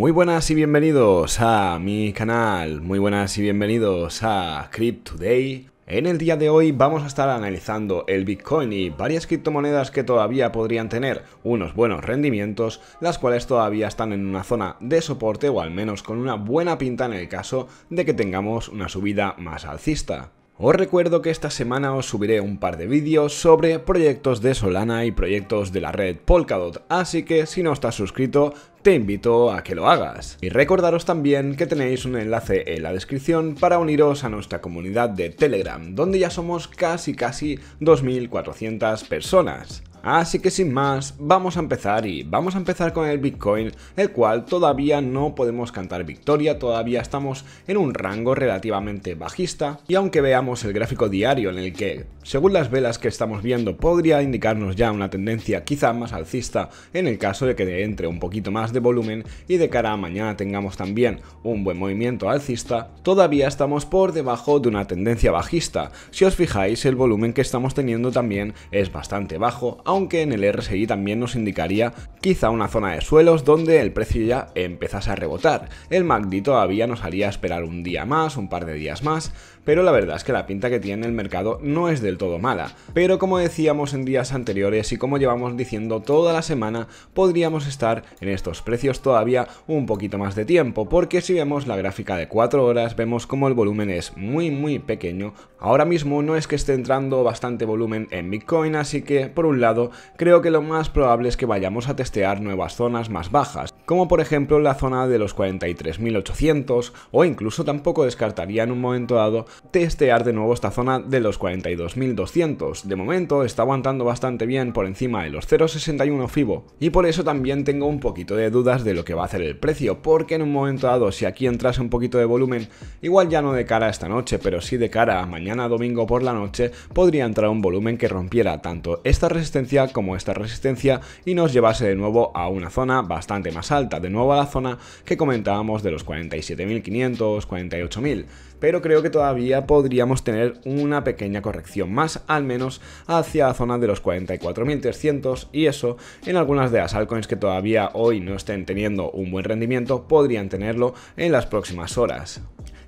Muy buenas y bienvenidos a mi canal, muy buenas y bienvenidos a Crypt Today. En el día de hoy vamos a estar analizando el Bitcoin y varias criptomonedas que todavía podrían tener unos buenos rendimientos, las cuales todavía están en una zona de soporte o al menos con una buena pinta en el caso de que tengamos una subida más alcista. Os recuerdo que esta semana os subiré un par de vídeos sobre proyectos de Solana y proyectos de la red Polkadot, así que si no estás suscrito, te invito a que lo hagas. Y recordaros también que tenéis un enlace en la descripción para uniros a nuestra comunidad de Telegram, donde ya somos casi casi 2.400 personas. Así que sin más, vamos a empezar y vamos a empezar con el Bitcoin, el cual todavía no podemos cantar victoria, todavía estamos en un rango relativamente bajista y aunque veamos el gráfico diario en el que, según las velas que estamos viendo, podría indicarnos ya una tendencia quizá más alcista en el caso de que entre un poquito más de volumen y de cara a mañana tengamos también un buen movimiento alcista, todavía estamos por debajo de una tendencia bajista. Si os fijáis, el volumen que estamos teniendo también es bastante bajo, aunque en el RSI también nos indicaría quizá una zona de suelos donde el precio ya empezase a rebotar. El MACD todavía nos haría esperar un día más, un par de días más, pero la verdad es que la pinta que tiene el mercado no es del todo mala. Pero como decíamos en días anteriores y como llevamos diciendo toda la semana, podríamos estar en estos precios todavía un poquito más de tiempo, porque si vemos la gráfica de 4 horas, vemos como el volumen es muy muy pequeño. Ahora mismo no es que esté entrando bastante volumen en Bitcoin, así que por un lado creo que lo más probable es que vayamos a testear nuevas zonas más bajas, como por ejemplo la zona de los 43.800 o incluso tampoco descartaría en un momento dado testear de nuevo esta zona de los 42.200. De momento está aguantando bastante bien por encima de los 0.61 FIBO y por eso también tengo un poquito de dudas de lo que va a hacer el precio, porque en un momento dado si aquí entrase un poquito de volumen, igual ya no de cara esta noche, pero sí de cara a mañana domingo por la noche, podría entrar un volumen que rompiera tanto esta resistencia como esta resistencia y nos llevase de nuevo a una zona bastante más alta, de nuevo a la zona que comentábamos de los 47.500, 48.000 pero creo que todavía podríamos tener una pequeña corrección más, al menos hacia la zona de los 44.300 y eso en algunas de las altcoins que todavía hoy no estén teniendo un buen rendimiento podrían tenerlo en las próximas horas.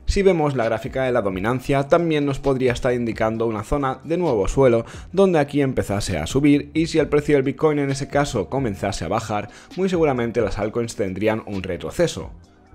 Si vemos la gráfica de la dominancia, también nos podría estar indicando una zona de nuevo suelo donde aquí empezase a subir y si el precio del Bitcoin en ese caso comenzase a bajar, muy seguramente las altcoins tendrían un retroceso.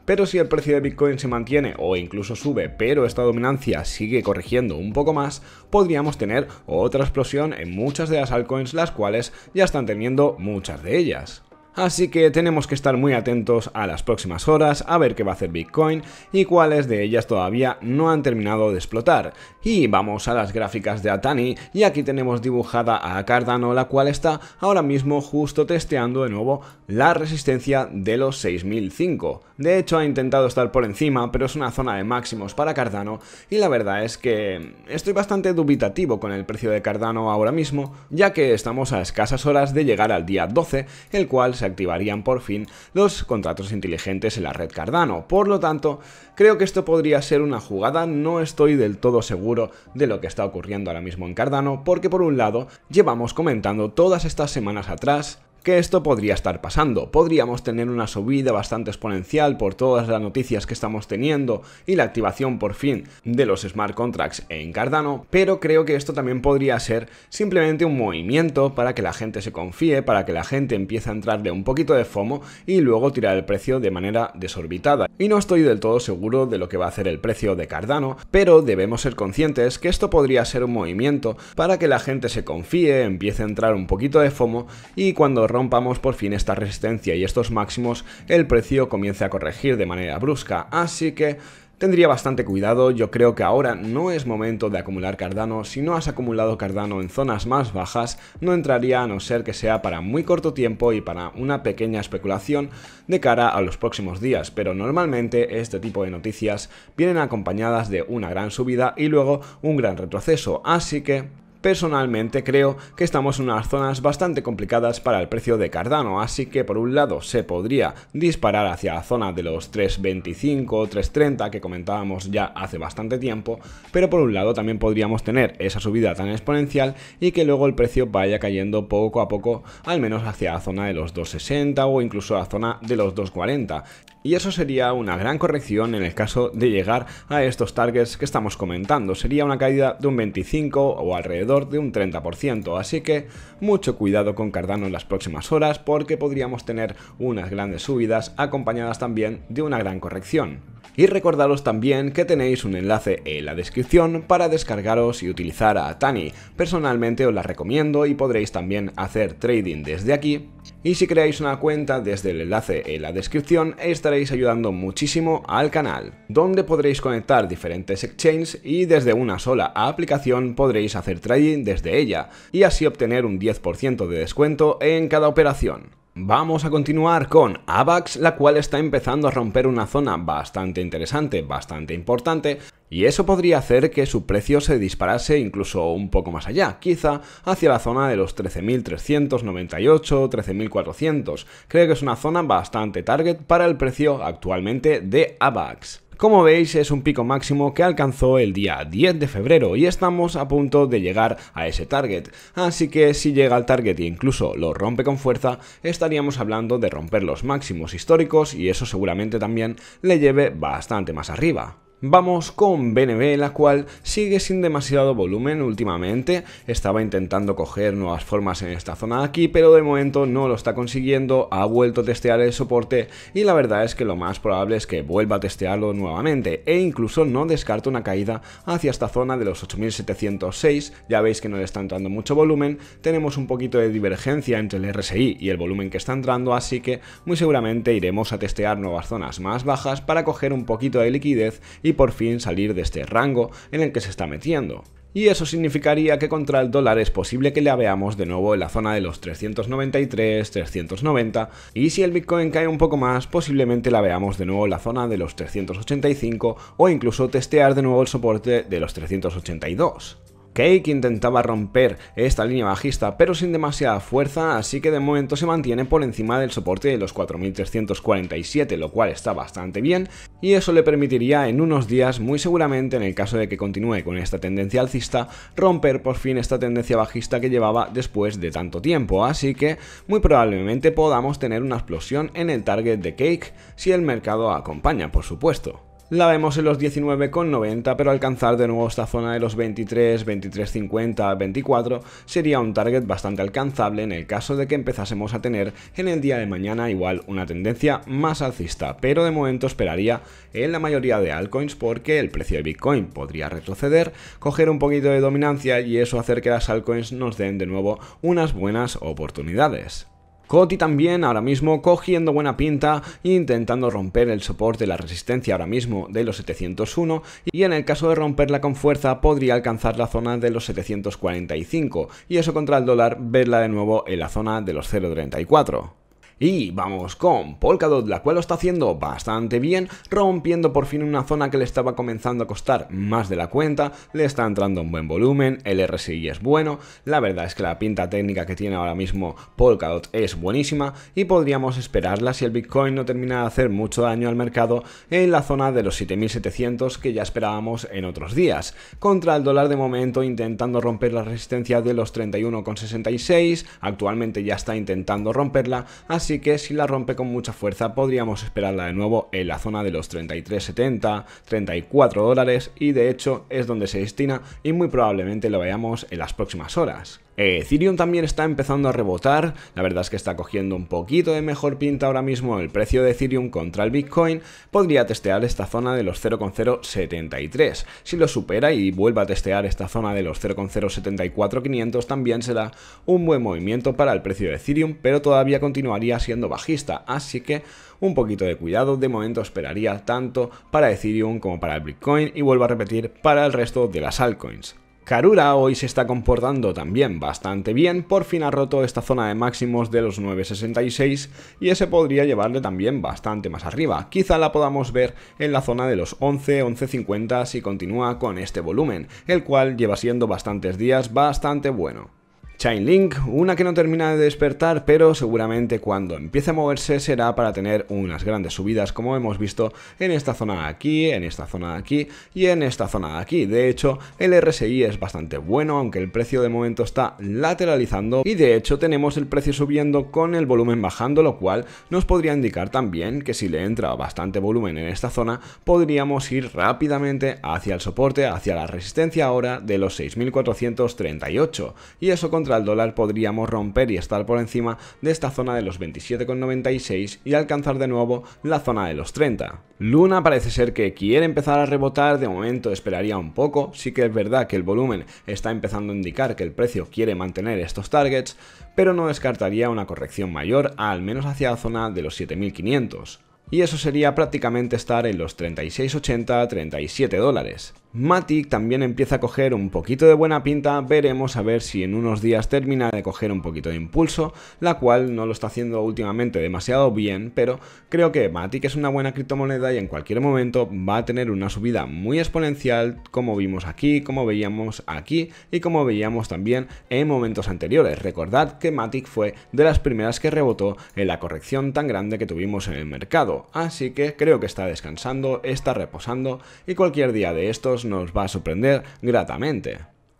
Pero si el precio de Bitcoin se mantiene o incluso sube, pero esta dominancia sigue corrigiendo un poco más, podríamos tener otra explosión en muchas de las altcoins, las cuales ya están teniendo muchas de ellas así que tenemos que estar muy atentos a las próximas horas a ver qué va a hacer Bitcoin y cuáles de ellas todavía no han terminado de explotar. Y vamos a las gráficas de Atani y aquí tenemos dibujada a Cardano la cual está ahora mismo justo testeando de nuevo la resistencia de los 6005. De hecho ha intentado estar por encima pero es una zona de máximos para Cardano y la verdad es que estoy bastante dubitativo con el precio de Cardano ahora mismo ya que estamos a escasas horas de llegar al día 12 el cual se activarían por fin los contratos inteligentes en la red Cardano. Por lo tanto, creo que esto podría ser una jugada, no estoy del todo seguro de lo que está ocurriendo ahora mismo en Cardano, porque por un lado llevamos comentando todas estas semanas atrás que esto podría estar pasando. Podríamos tener una subida bastante exponencial por todas las noticias que estamos teniendo y la activación por fin de los smart contracts en Cardano, pero creo que esto también podría ser simplemente un movimiento para que la gente se confíe, para que la gente empiece a entrarle un poquito de FOMO y luego tirar el precio de manera desorbitada. Y no estoy del todo seguro de lo que va a hacer el precio de Cardano, pero debemos ser conscientes que esto podría ser un movimiento para que la gente se confíe, empiece a entrar un poquito de FOMO y cuando rompamos por fin esta resistencia y estos máximos, el precio comience a corregir de manera brusca, así que tendría bastante cuidado, yo creo que ahora no es momento de acumular Cardano, si no has acumulado Cardano en zonas más bajas, no entraría a no ser que sea para muy corto tiempo y para una pequeña especulación de cara a los próximos días, pero normalmente este tipo de noticias vienen acompañadas de una gran subida y luego un gran retroceso, así que Personalmente creo que estamos en unas zonas bastante complicadas para el precio de Cardano, así que por un lado se podría disparar hacia la zona de los 3.25, o 3.30 que comentábamos ya hace bastante tiempo, pero por un lado también podríamos tener esa subida tan exponencial y que luego el precio vaya cayendo poco a poco, al menos hacia la zona de los 2.60 o incluso la zona de los 2.40. Y eso sería una gran corrección en el caso de llegar a estos targets que estamos comentando, sería una caída de un 25 o alrededor de un 30%, así que mucho cuidado con Cardano en las próximas horas porque podríamos tener unas grandes subidas acompañadas también de una gran corrección. Y recordaros también que tenéis un enlace en la descripción para descargaros y utilizar a Tani. Personalmente os la recomiendo y podréis también hacer trading desde aquí y si creáis una cuenta desde el enlace en la descripción estaréis ayudando muchísimo al canal, donde podréis conectar diferentes exchanges y desde una sola aplicación podréis hacer trading desde ella y así obtener un 10% de descuento en cada operación. Vamos a continuar con AVAX, la cual está empezando a romper una zona bastante interesante, bastante importante, y eso podría hacer que su precio se disparase incluso un poco más allá, quizá hacia la zona de los 13.398, 13.400. Creo que es una zona bastante target para el precio actualmente de AVAX. Como veis es un pico máximo que alcanzó el día 10 de febrero y estamos a punto de llegar a ese target, así que si llega al target e incluso lo rompe con fuerza, estaríamos hablando de romper los máximos históricos y eso seguramente también le lleve bastante más arriba. Vamos con BNB, la cual sigue sin demasiado volumen últimamente, estaba intentando coger nuevas formas en esta zona de aquí, pero de momento no lo está consiguiendo, ha vuelto a testear el soporte y la verdad es que lo más probable es que vuelva a testearlo nuevamente e incluso no descarto una caída hacia esta zona de los 8706, ya veis que no le está entrando mucho volumen, tenemos un poquito de divergencia entre el RSI y el volumen que está entrando, así que muy seguramente iremos a testear nuevas zonas más bajas para coger un poquito de liquidez y por fin salir de este rango en el que se está metiendo. Y eso significaría que contra el dólar es posible que la veamos de nuevo en la zona de los 393, 390 y si el Bitcoin cae un poco más posiblemente la veamos de nuevo en la zona de los 385 o incluso testear de nuevo el soporte de los 382. Cake intentaba romper esta línea bajista pero sin demasiada fuerza, así que de momento se mantiene por encima del soporte de los 4.347, lo cual está bastante bien, y eso le permitiría en unos días, muy seguramente en el caso de que continúe con esta tendencia alcista, romper por fin esta tendencia bajista que llevaba después de tanto tiempo, así que muy probablemente podamos tener una explosión en el target de Cake si el mercado acompaña, por supuesto. La vemos en los 19,90 pero alcanzar de nuevo esta zona de los 23, 23,50, 24 sería un target bastante alcanzable en el caso de que empezásemos a tener en el día de mañana igual una tendencia más alcista, pero de momento esperaría en la mayoría de altcoins porque el precio de Bitcoin podría retroceder, coger un poquito de dominancia y eso hacer que las altcoins nos den de nuevo unas buenas oportunidades. Coti también ahora mismo cogiendo buena pinta intentando romper el soporte de la resistencia ahora mismo de los 701 y en el caso de romperla con fuerza podría alcanzar la zona de los 745 y eso contra el dólar verla de nuevo en la zona de los 0.34. Y vamos con Polkadot, la cual lo está haciendo bastante bien, rompiendo por fin una zona que le estaba comenzando a costar más de la cuenta, le está entrando un buen volumen, el RSI es bueno, la verdad es que la pinta técnica que tiene ahora mismo Polkadot es buenísima y podríamos esperarla si el Bitcoin no termina de hacer mucho daño al mercado en la zona de los 7700 que ya esperábamos en otros días, contra el dólar de momento intentando romper la resistencia de los 31,66, actualmente ya está intentando romperla, así así que si la rompe con mucha fuerza podríamos esperarla de nuevo en la zona de los 33.70, 34 dólares y de hecho es donde se destina y muy probablemente lo veamos en las próximas horas. Eh, Ethereum también está empezando a rebotar, la verdad es que está cogiendo un poquito de mejor pinta ahora mismo el precio de Ethereum contra el Bitcoin, podría testear esta zona de los 0,073. Si lo supera y vuelve a testear esta zona de los 0,074500 también será un buen movimiento para el precio de Ethereum, pero todavía continuaría siendo bajista, así que un poquito de cuidado, de momento esperaría tanto para Ethereum como para el Bitcoin y vuelvo a repetir para el resto de las altcoins. Karura hoy se está comportando también bastante bien, por fin ha roto esta zona de máximos de los 9.66 y ese podría llevarle también bastante más arriba. Quizá la podamos ver en la zona de los 11, 11.50 si continúa con este volumen, el cual lleva siendo bastantes días bastante bueno. Chainlink, una que no termina de despertar, pero seguramente cuando empiece a moverse será para tener unas grandes subidas, como hemos visto en esta zona de aquí, en esta zona de aquí y en esta zona de aquí. De hecho, el RSI es bastante bueno, aunque el precio de momento está lateralizando y de hecho tenemos el precio subiendo con el volumen bajando, lo cual nos podría indicar también que si le entra bastante volumen en esta zona, podríamos ir rápidamente hacia el soporte, hacia la resistencia ahora de los 6.438 y eso con el dólar podríamos romper y estar por encima de esta zona de los 27,96 y alcanzar de nuevo la zona de los 30. Luna parece ser que quiere empezar a rebotar, de momento esperaría un poco, sí que es verdad que el volumen está empezando a indicar que el precio quiere mantener estos targets, pero no descartaría una corrección mayor, al menos hacia la zona de los 7500 y eso sería prácticamente estar en los 36,80, 37 dólares. Matic también empieza a coger un poquito de buena pinta, veremos a ver si en unos días termina de coger un poquito de impulso, la cual no lo está haciendo últimamente demasiado bien, pero creo que Matic es una buena criptomoneda y en cualquier momento va a tener una subida muy exponencial como vimos aquí, como veíamos aquí y como veíamos también en momentos anteriores. Recordad que Matic fue de las primeras que rebotó en la corrección tan grande que tuvimos en el mercado, así que creo que está descansando, está reposando y cualquier día de estos nos va a sorprender gratamente.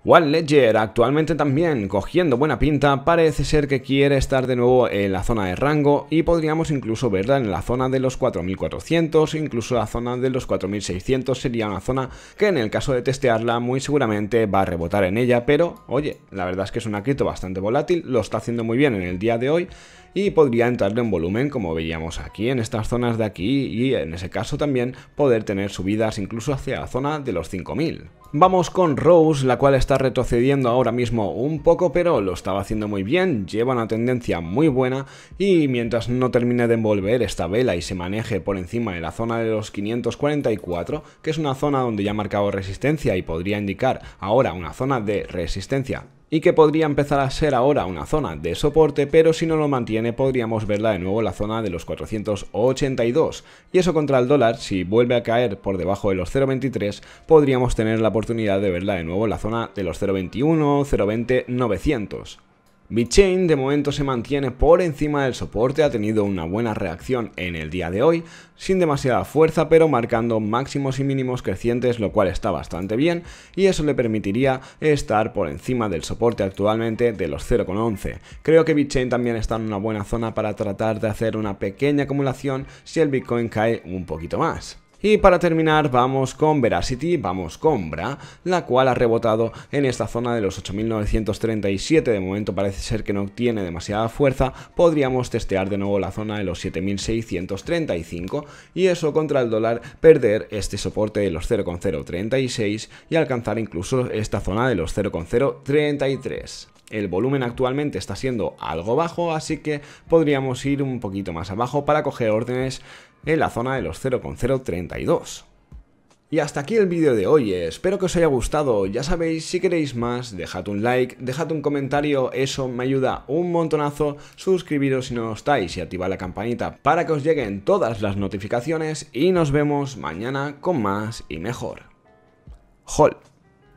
One Ledger actualmente también cogiendo buena pinta, parece ser que quiere estar de nuevo en la zona de rango y podríamos incluso verla en la zona de los 4400, incluso la zona de los 4600 sería una zona que en el caso de testearla muy seguramente va a rebotar en ella, pero oye, la verdad es que es un cripto bastante volátil, lo está haciendo muy bien en el día de hoy y podría entrarle en volumen como veíamos aquí en estas zonas de aquí y en ese caso también poder tener subidas incluso hacia la zona de los 5000. Vamos con Rose, la cual está retrocediendo ahora mismo un poco, pero lo estaba haciendo muy bien, lleva una tendencia muy buena y mientras no termine de envolver esta vela y se maneje por encima de la zona de los 544, que es una zona donde ya ha marcado resistencia y podría indicar ahora una zona de resistencia y que podría empezar a ser ahora una zona de soporte, pero si no lo mantiene podríamos verla de nuevo en la zona de los 482 y eso contra el dólar, si vuelve a caer por debajo de los 0.23 podríamos tener la oportunidad de verla de nuevo en la zona de los 0.21, 0.20, 900. Bitchain de momento se mantiene por encima del soporte, ha tenido una buena reacción en el día de hoy, sin demasiada fuerza pero marcando máximos y mínimos crecientes lo cual está bastante bien y eso le permitiría estar por encima del soporte actualmente de los 0,11. Creo que Bitchain también está en una buena zona para tratar de hacer una pequeña acumulación si el Bitcoin cae un poquito más. Y para terminar vamos con Veracity, vamos con Bra, la cual ha rebotado en esta zona de los 8.937, de momento parece ser que no tiene demasiada fuerza, podríamos testear de nuevo la zona de los 7.635 y eso contra el dólar perder este soporte de los 0,036 y alcanzar incluso esta zona de los 0,033. El volumen actualmente está siendo algo bajo, así que podríamos ir un poquito más abajo para coger órdenes en la zona de los 0,032. Y hasta aquí el vídeo de hoy, eh. espero que os haya gustado, ya sabéis, si queréis más, dejad un like, dejad un comentario, eso me ayuda un montonazo, suscribiros si no lo estáis y activad la campanita para que os lleguen todas las notificaciones y nos vemos mañana con más y mejor. ¡Hol!